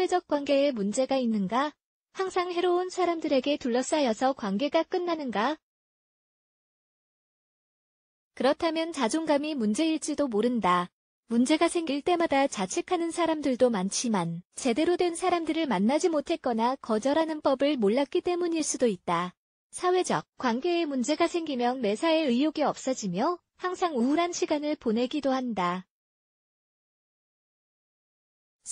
사회적 관계에 문제가 있는가? 항상 해로운 사람들에게 둘러싸여서 관계가 끝나는가? 그렇다면 자존감이 문제일지도 모른다. 문제가 생길 때마다 자책하는 사람들도 많지만 제대로 된 사람들을 만나지 못했거나 거절하는 법을 몰랐기 때문일 수도 있다. 사회적 관계에 문제가 생기면 매사에 의욕이 없어지며 항상 우울한 시간을 보내기도 한다.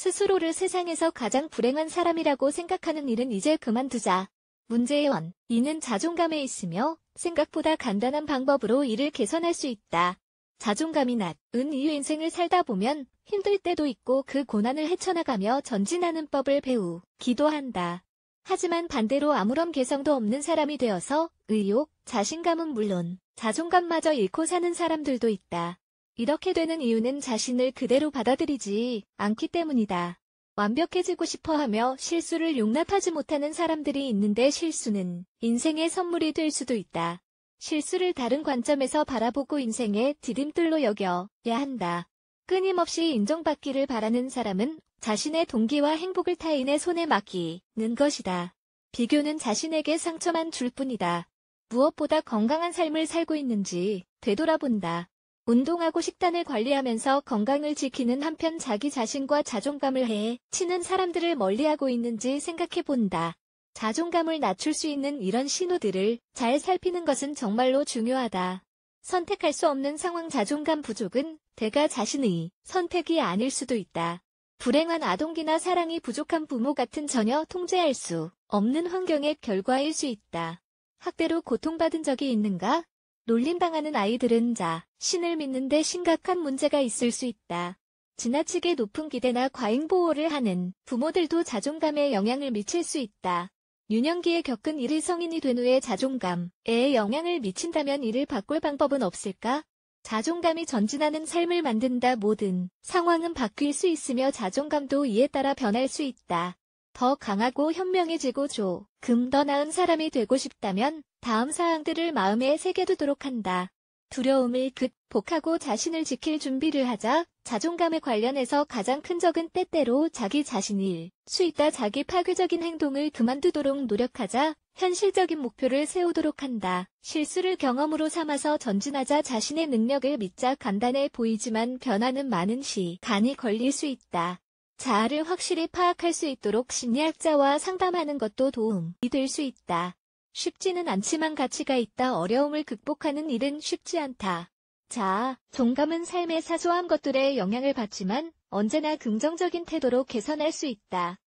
스스로를 세상에서 가장 불행한 사람이라고 생각하는 일은 이제 그만두자. 문제의 원, 이는 자존감에 있으며 생각보다 간단한 방법으로 이를 개선할 수 있다. 자존감이 낮은 이유 인생을 살다 보면 힘들 때도 있고 그 고난을 헤쳐나가며 전진하는 법을 배우, 기도한다. 하지만 반대로 아무런 개성도 없는 사람이 되어서 의욕, 자신감은 물론 자존감마저 잃고 사는 사람들도 있다. 이렇게 되는 이유는 자신을 그대로 받아들이지 않기 때문이다. 완벽해지고 싶어 하며 실수를 용납하지 못하는 사람들이 있는데 실수는 인생의 선물이 될 수도 있다. 실수를 다른 관점에서 바라보고 인생의 디딤돌로 여겨야 한다. 끊임없이 인정받기를 바라는 사람은 자신의 동기와 행복을 타인의 손에 맡기는 것이다. 비교는 자신에게 상처만 줄 뿐이다. 무엇보다 건강한 삶을 살고 있는지 되돌아본다. 운동하고 식단을 관리하면서 건강을 지키는 한편 자기 자신과 자존감을 해 치는 사람들을 멀리하고 있는지 생각해 본다. 자존감을 낮출 수 있는 이런 신호들을 잘 살피는 것은 정말로 중요하다. 선택할 수 없는 상황 자존감 부족은 대가 자신의 선택이 아닐 수도 있다. 불행한 아동기나 사랑이 부족한 부모 같은 전혀 통제할 수 없는 환경의 결과일 수 있다. 학대로 고통받은 적이 있는가? 놀림당하는 아이들은 자, 신을 믿는데 심각한 문제가 있을 수 있다. 지나치게 높은 기대나 과잉보호를 하는 부모들도 자존감에 영향을 미칠 수 있다. 유년기에 겪은 일이 성인이 된 후에 자존감에 영향을 미친다면 이를 바꿀 방법은 없을까? 자존감이 전진하는 삶을 만든다 모든 상황은 바뀔 수 있으며 자존감도 이에 따라 변할 수 있다. 더 강하고 현명해지고 조금 더 나은 사람이 되고 싶다면 다음 사항들을 마음에 새겨두도록 한다. 두려움을 극복하고 자신을 지킬 준비를 하자 자존감에 관련해서 가장 큰 적은 때때로 자기 자신일 수 있다 자기 파괴적인 행동을 그만두도록 노력하자 현실적인 목표를 세우도록 한다. 실수를 경험으로 삼아서 전진하자 자신의 능력을 믿자 간단해 보이지만 변화는 많은 시간이 걸릴 수 있다. 자아를 확실히 파악할 수 있도록 심리학자와 상담하는 것도 도움이 될 수 있다. 쉽지는 않지만 가치가 있다. 어려움을 극복하는 일은 쉽지 않다. 자, 동감은 삶의 사소한 것들에 영향을 받지만 언제나 긍정적인 태도로 개선할 수 있다.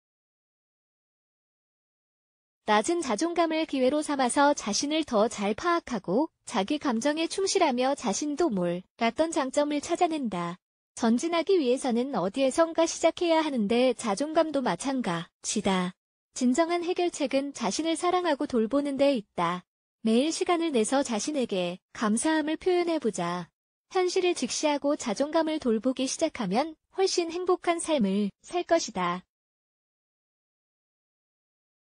낮은 자존감을 기회로 삼아서 자신을 더 잘 파악하고 자기 감정에 충실하며 자신도 몰랐던 장점을 찾아낸다. 전진하기 위해서는 어디에선가 시작해야 하는데 자존감도 마찬가지다. 진정한 해결책은 자신을 사랑하고 돌보는 데 있다. 매일 시간을 내서 자신에게 감사함을 표현해보자. 현실을 직시하고 자존감을 돌보기 시작하면 훨씬 행복한 삶을 살 것이다.